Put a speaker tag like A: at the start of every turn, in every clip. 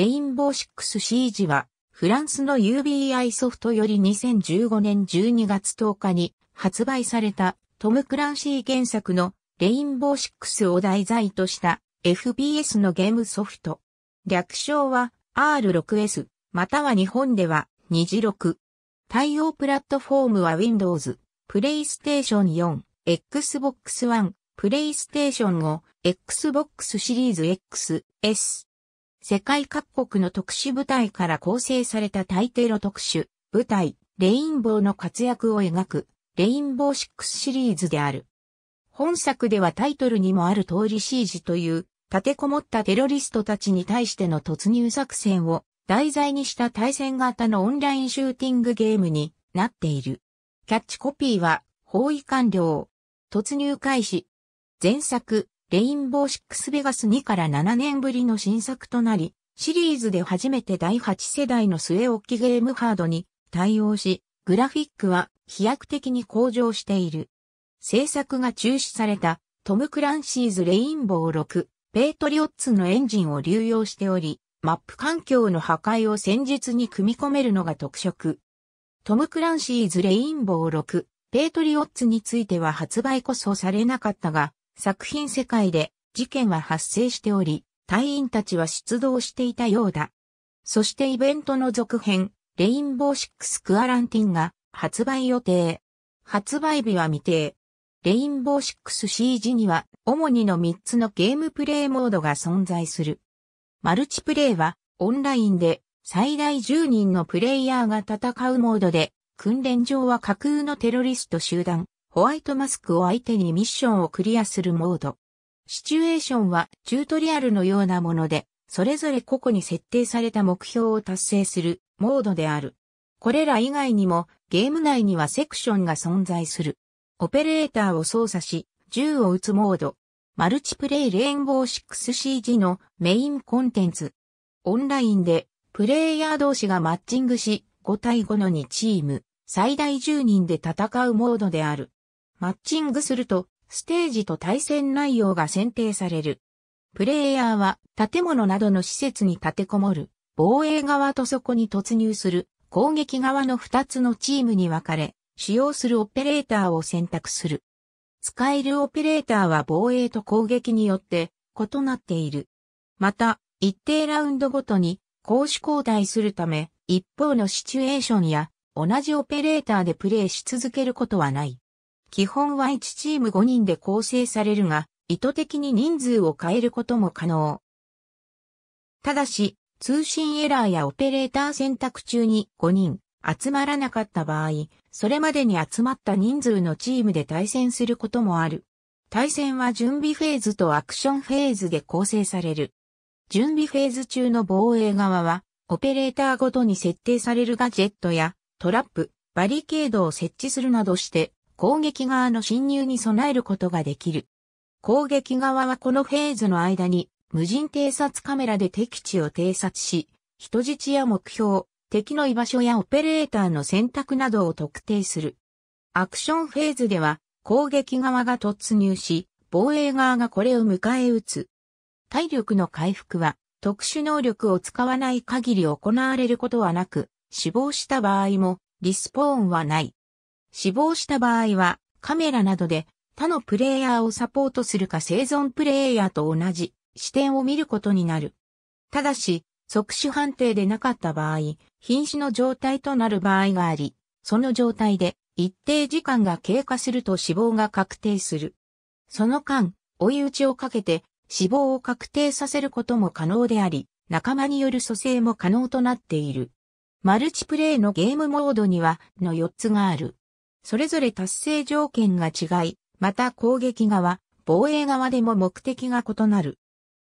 A: レインボーシックスシ g ジは、フランスの UBI ソフトより2015年12月10日に発売されたトム・クランシー原作のレインボーシックスを題材とした FPS のゲームソフト。略称は R6S または日本では2 6。対応プラットフォームは Windows、PlayStation 4、Xbox One、PlayStation 5、Xbox シリーズ X、S、世界各国の特殊部隊から構成された大テロ特殊部隊、レインボーの活躍を描く、レインボー6シリーズである。本作ではタイトルにもある通りシージという、立てこもったテロリストたちに対しての突入作戦を題材にした対戦型のオンラインシューティングゲームになっている。キャッチコピーは、包囲完了。突入開始。前作、レインボーシックスベガス2から7年ぶりの新作となり、シリーズで初めて第8世代の末置きゲームハードに対応し、グラフィックは飛躍的に向上している。制作が中止されたトム・クランシーズ・レインボー6、ペイトリオッツのエンジンを流用しており、マップ環境の破壊を戦術に組み込めるのが特色。トム・クランシーズ・レインボー6、ペイトリオッツについては発売こそされなかったが、作品世界で事件は発生しており、隊員たちは出動していたようだ。そしてイベントの続編、レインボーシックスクアランティンが発売予定。発売日は未定。レインボーシックス CG には主にの3つのゲームプレイモードが存在する。マルチプレイはオンラインで最大10人のプレイヤーが戦うモードで訓練上は架空のテロリスト集団ホワイトマスクを相手にミッションをクリアするモード。シチュエーションはチュートリアルのようなもので、それぞれ個々に設定された目標を達成するモードである。これら以外にもゲーム内にはセクションが存在する。オペレーターを操作し、銃を撃つモード。マルチプレイレインボー 6CG のメインコンテンツ。オンラインでプレイヤー同士がマッチングし、5対5の2チーム、最大10人で戦うモードである。マッチングすると、ステージと対戦内容が選定される。プレイヤーは建物などの施設に立てこもる、防衛側とそこに突入する、攻撃側の2つのチームに分かれ、使用するオペレーターを選択する。使えるオペレーターは防衛と攻撃によって異なっている。また、一定ラウンドごとに攻守交代するため、一方のシチュエーションや同じオペレーターでプレイし続けることはない。基本は1チーム5人で構成されるが、意図的に人数を変えることも可能。ただし、通信エラーやオペレーター選択中に5人集まらなかった場合、それまでに集まった人数のチームで対戦することもある。対戦は準備フェーズとアクションフェーズで構成される。準備フェーズ中の防衛側は、オペレーターごとに設定されるガジェットやトラップ、バリケードを設置するなどして、攻撃側の侵入に備えることができる。攻撃側はこのフェーズの間に無人偵察カメラで敵地を偵察し、人質や目標、敵の居場所やオペレーターの選択などを特定する。アクションフェーズでは攻撃側が突入し、防衛側がこれを迎え撃つ。体力の回復は特殊能力を使わない限り行われることはなく、死亡した場合もリスポーンはない。死亡した場合は、カメラなどで他のプレイヤーをサポートするか生存プレイヤーと同じ視点を見ることになる。ただし、即死判定でなかった場合、瀕死の状態となる場合があり、その状態で一定時間が経過すると死亡が確定する。その間、追い打ちをかけて死亡を確定させることも可能であり、仲間による蘇生も可能となっている。マルチプレイのゲームモードにはの4つがある。それぞれ達成条件が違い、また攻撃側、防衛側でも目的が異なる。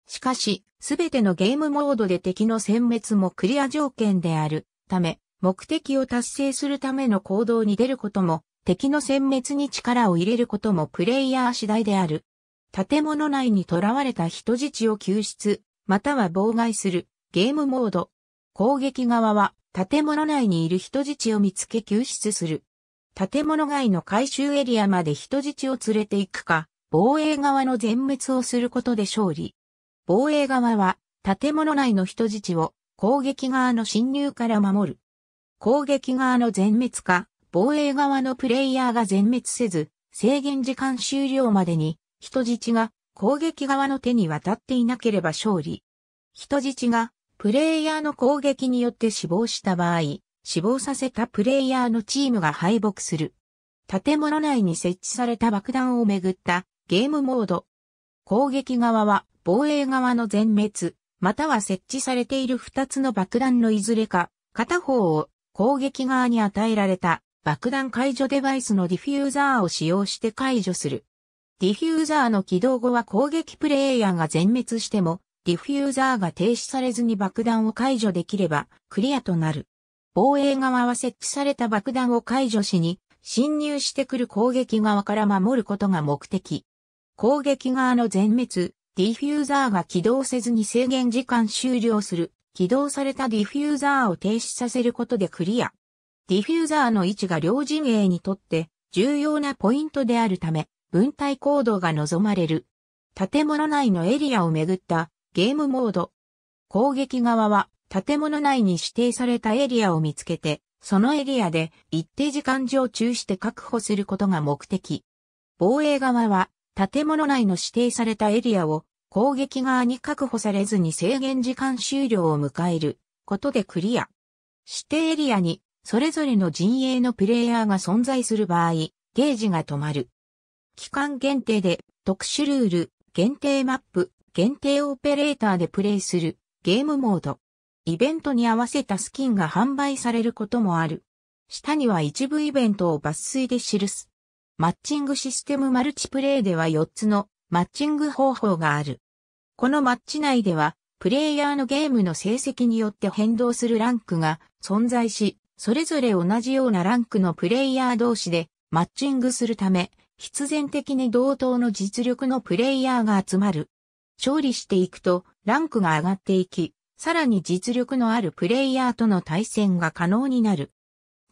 A: しかし、すべてのゲームモードで敵の殲滅もクリア条件であるため、目的を達成するための行動に出ることも、敵の殲滅に力を入れることもプレイヤー次第である。建物内に囚われた人質を救出、または妨害するゲームモード。攻撃側は建物内にいる人質を見つけ救出する。建物外の回収エリアまで人質を連れて行くか、防衛側の全滅をすることで勝利。防衛側は、建物内の人質を攻撃側の侵入から守る。攻撃側の全滅か、防衛側のプレイヤーが全滅せず、制限時間終了までに、人質が攻撃側の手に渡っていなければ勝利。人質がプレイヤーの攻撃によって死亡した場合、死亡させたプレイヤーのチームが敗北する。建物内に設置された爆弾をめぐったゲームモード。攻撃側は防衛側の全滅、または設置されている2つの爆弾のいずれか、片方を攻撃側に与えられた爆弾解除デバイスのディフューザーを使用して解除する。ディフューザーの起動後は攻撃プレイヤーが全滅しても、ディフューザーが停止されずに爆弾を解除できればクリアとなる。防衛側は設置された爆弾を解除しに、侵入してくる攻撃側から守ることが目的。攻撃側の全滅、ディフューザーが起動せずに制限時間終了する、起動されたディフューザーを停止させることでクリア。ディフューザーの位置が両陣営にとって重要なポイントであるため、分体行動が望まれる。建物内のエリアをめぐったゲームモード。攻撃側は建物内に指定されたエリアを見つけて、そのエリアで一定時間上駐して確保することが目的。防衛側は建物内の指定されたエリアを攻撃側に確保されずに制限時間終了を迎えることでクリア。指定エリアにそれぞれの陣営のプレイヤーが存在する場合、ゲージが止まる。期間限定で特殊ルール、限定マップ、限定オペレーターでプレイするゲームモード。イベントに合わせたスキンが販売されることもある。下には一部イベントを抜粋で記す。マッチングシステムマルチプレイでは4つのマッチング方法がある。このマッチ内では、プレイヤーのゲームの成績によって変動するランクが存在し、それぞれ同じようなランクのプレイヤー同士でマッチングするため、必然的に同等の実力のプレイヤーが集まる。勝利していくと、ランクが上がっていき、さらに実力のあるプレイヤーとの対戦が可能になる。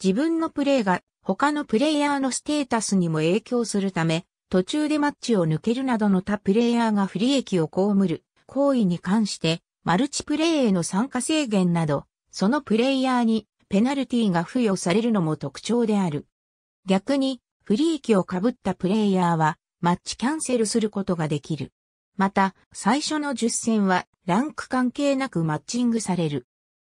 A: 自分のプレイが他のプレイヤーのステータスにも影響するため、途中でマッチを抜けるなどの他プレイヤーが不利益を被る行為に関して、マルチプレイへの参加制限など、そのプレイヤーにペナルティが付与されるのも特徴である。逆に、不利益を被ったプレイヤーは、マッチキャンセルすることができる。また、最初の10戦はランク関係なくマッチングされる。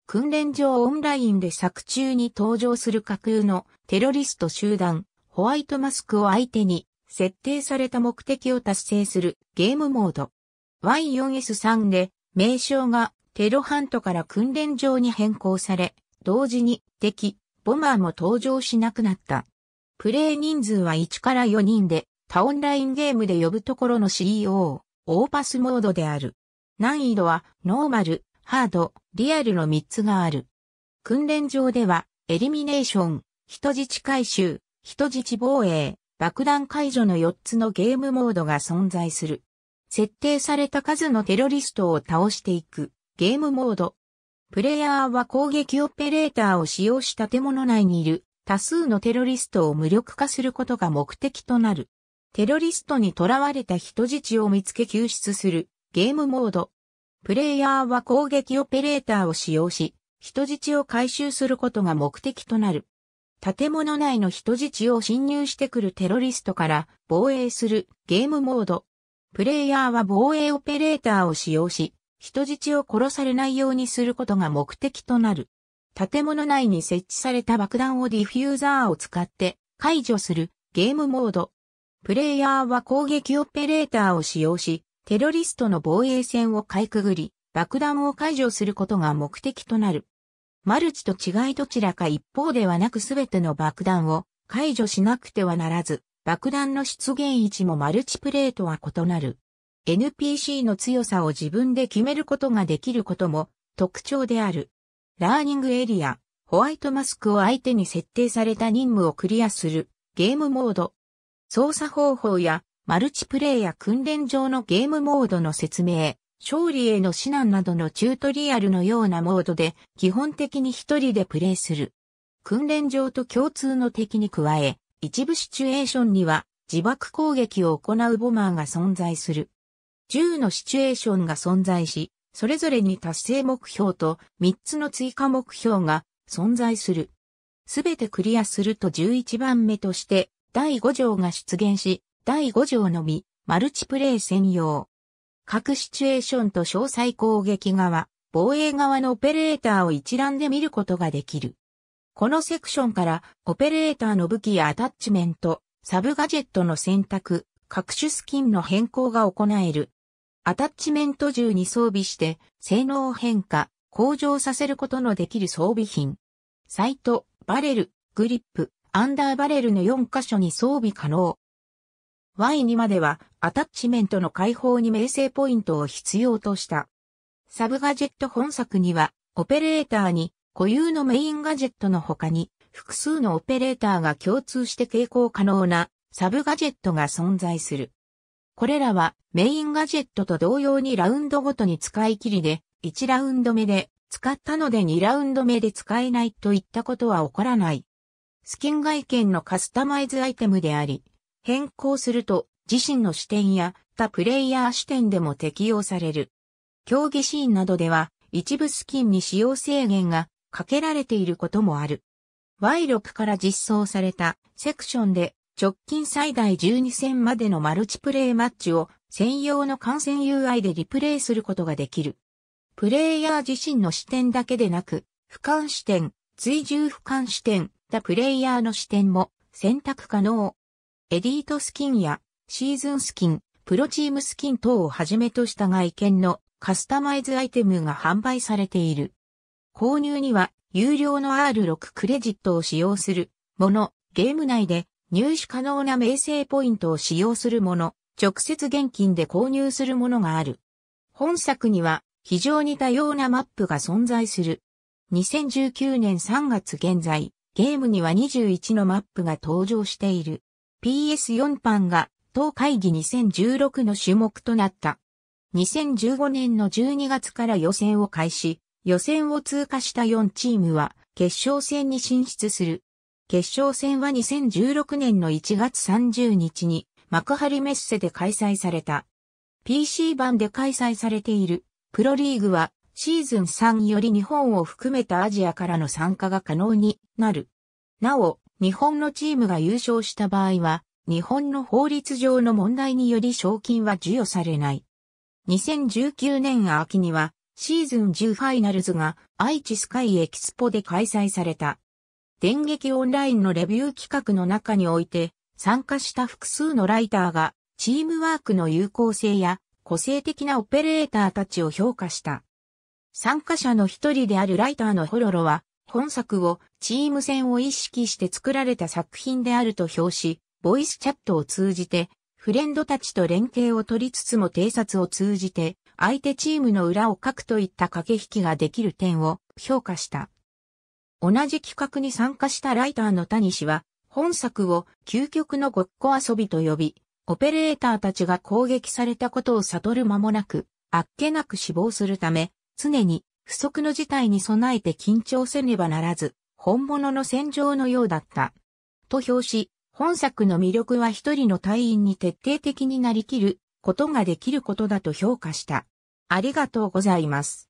A: 訓練場オンラインで作中に登場する架空のテロリスト集団、ホワイトマスクを相手に、設定された目的を達成するゲームモード。Y4S3 で、名称がテロハントから訓練場に変更され、同時に敵、ボマーも登場しなくなった。プレイ人数は1から4人で、他オンラインゲームで呼ぶところの CEO。オーパスモードである。難易度はノーマル、ハード、リアルの3つがある。訓練場では、エリミネーション、人質回収、人質防衛、爆弾解除の4つのゲームモードが存在する。設定された数のテロリストを倒していくゲームモード。プレイヤーは攻撃オペレーターを使用し建物内にいる多数のテロリストを無力化することが目的となる。テロリストに囚われた人質を見つけ救出するゲームモード。プレイヤーは攻撃オペレーターを使用し、人質を回収することが目的となる。建物内の人質を侵入してくるテロリストから防衛するゲームモード。プレイヤーは防衛オペレーターを使用し、人質を殺されないようにすることが目的となる。建物内に設置された爆弾をディフューザーを使って解除するゲームモード。プレイヤーは攻撃オペレーターを使用し、テロリストの防衛線をかいくぐり、爆弾を解除することが目的となる。マルチと違いどちらか一方ではなくすべての爆弾を解除しなくてはならず、爆弾の出現位置もマルチプレーとは異なる。NPC の強さを自分で決めることができることも特徴である。ラーニングエリア、ホワイトマスクを相手に設定された任務をクリアするゲームモード、操作方法やマルチプレイや訓練上のゲームモードの説明、勝利への指南などのチュートリアルのようなモードで基本的に一人でプレイする。訓練上と共通の敵に加え、一部シチュエーションには自爆攻撃を行うボマーが存在する。10のシチュエーションが存在し、それぞれに達成目標と3つの追加目標が存在する。すべてクリアすると11番目として第5条が出現し、第5条のみ、マルチプレイ専用。各シチュエーションと詳細攻撃側、防衛側のオペレーターを一覧で見ることができる。このセクションからオペレーターの武器やアタッチメント、サブガジェットの選択、各種スキンの変更が行える。アタッチメント銃に装備して性能を変化、向上させることのできる装備品。サイト、バレル、グリップ、アンダーバレルの4箇所に装備可能。Y2 まではアタッチメントの解放に名声ポイントを必要とした。サブガジェット本作には、オペレーターに固有のメインガジェットの他に、複数のオペレーターが共通して携行可能なサブガジェットが存在する。これらはメインガジェットと同様にラウンドごとに使い切りで、1ラウンド目で使ったので2ラウンド目で使えないといったことは起こらない。スキン外見のカスタマイズアイテムであり、変更すると自身の視点や他プレイヤー視点でも適用される。競技シーンなどでは一部スキンに使用制限がかけられていることもある。Y6 から実装されたセクションで直近最大12戦までのマルチプレイマッチを専用の観戦 UI でリプレイすることができる。プレイヤー自身の視点だけでなく、俯瞰視点、追従俯瞰視点、ったプレイヤーの視点も選択可能。エディートスキンやシーズンスキン、プロチームスキン等をはじめとした外見のカスタマイズアイテムが販売されている。購入には有料の R6 クレジットを使用するもの、ゲーム内で入手可能な名声ポイントを使用するもの、直接現金で購入するものがある。本作には非常に多様なマップが存在する。2019年3月現在、ゲームには21のマップが登場している。PS4 版が当会議2016の種目となった。2015年の12月から予選を開始、予選を通過した4チームは決勝戦に進出する。決勝戦は2016年の1月30日に幕張メッセで開催された。PC 版で開催されているプロリーグはシーズン3より日本を含めたアジアからの参加が可能になる。なお、日本のチームが優勝した場合は、日本の法律上の問題により賞金は授与されない。2019年秋には、シーズン10ファイナルズが愛知スカイエキスポで開催された。電撃オンラインのレビュー企画の中において、参加した複数のライターが、チームワークの有効性や、個性的なオペレーターたちを評価した。参加者の一人であるライターのホロロは、本作をチーム戦を意識して作られた作品であると表し、ボイスチャットを通じて、フレンドたちと連携を取りつつも偵察を通じて、相手チームの裏を書くといった駆け引きができる点を評価した。同じ企画に参加したライターの谷氏は、本作を究極のごっこ遊びと呼び、オペレーターたちが攻撃されたことを悟る間もなく、あっけなく死亡するため、常に不測の事態に備えて緊張せねばならず、本物の戦場のようだった。と評し、本作の魅力は一人の隊員に徹底的になりきることができることだと評価した。ありがとうございます。